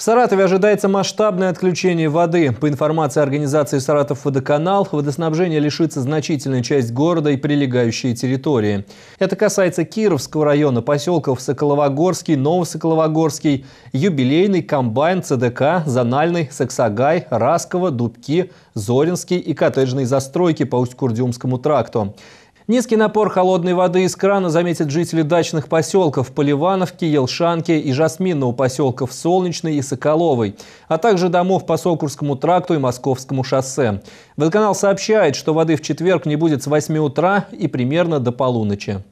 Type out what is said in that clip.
В Саратове ожидается масштабное отключение воды. По информации организации «Саратов водоканал», водоснабжение лишится значительной часть города и прилегающей территории. Это касается Кировского района, поселков Соколовогорский, Новосоколовогорский, Юбилейный, Комбайн, ЦДК, Зональный, Саксагай, Расково, Дубки, Зоринский и коттеджные застройки по Усть-Курдюмскому тракту. Низкий напор холодной воды из крана заметят жители дачных поселков Поливановки, Елшанки и Жасмина у поселков Солнечный и Соколовый, а также домов по Сокурскому тракту и Московскому шоссе. Водоканал сообщает, что воды в четверг не будет с 8 утра и примерно до полуночи.